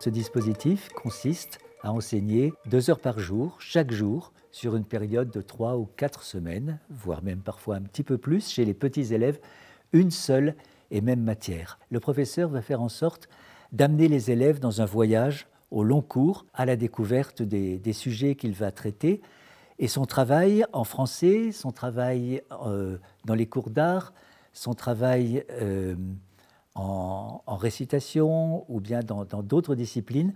Ce dispositif consiste à enseigner deux heures par jour, chaque jour, sur une période de trois ou quatre semaines, voire même parfois un petit peu plus, chez les petits élèves, une seule et même matière. Le professeur va faire en sorte d'amener les élèves dans un voyage au long cours, à la découverte des, sujets qu'il va traiter. Et son travail en français, son travail euh, dans les cours d'art, son travail euh, en, récitation ou bien dans d'autres disciplines,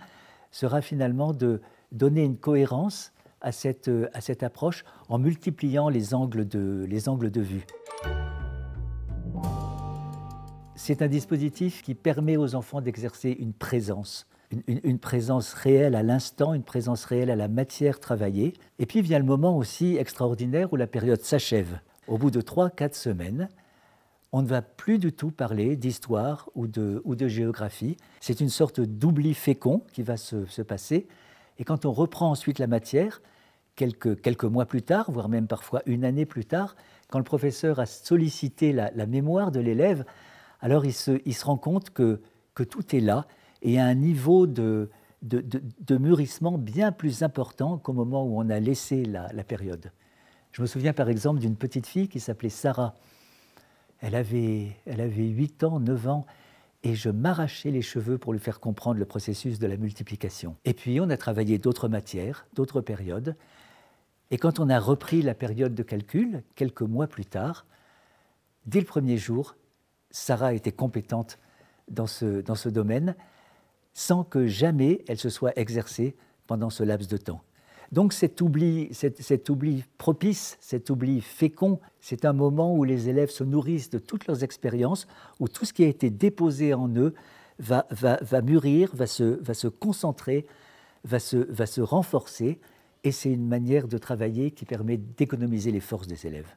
sera finalement de donner une cohérence à cette, à cette approche en multipliant les angles de, les angles de vue. C'est un dispositif qui permet aux enfants d'exercer une présence, une, une, présence réelle à l'instant, une présence réelle à la matière travaillée. Et puis vient le moment aussi extraordinaire où la période s'achève. Au bout de 3-4 semaines, on ne va plus du tout parler d'histoire ou de, géographie. C'est une sorte d'oubli fécond qui va se, passer. Et quand on reprend ensuite la matière, quelques, mois plus tard, voire même parfois une année plus tard, quand le professeur a sollicité la, mémoire de l'élève, alors il se, rend compte que, tout est là et à un niveau de, mûrissement bien plus important qu'au moment où on a laissé la période. Je me souviens par exemple d'une petite fille qui s'appelait Sarah, elle avait, elle avait 8 ans, 9 ans, et je m'arrachais les cheveux pour lui faire comprendre le processus de la multiplication. Et puis on a travaillé d'autres matières, d'autres périodes, et quand on a repris la période de calcul, quelques mois plus tard, dès le premier jour, Sarah était compétente dans ce, dans ce domaine, sans que jamais elle se soit exercée pendant ce laps de temps. Donc cet oubli, propice, cet oubli fécond, c'est un moment où les élèves se nourrissent de toutes leurs expériences, où tout ce qui a été déposé en eux va, mûrir, va se, concentrer, va se renforcer. Et c'est une manière de travailler qui permet d'économiser les forces des élèves.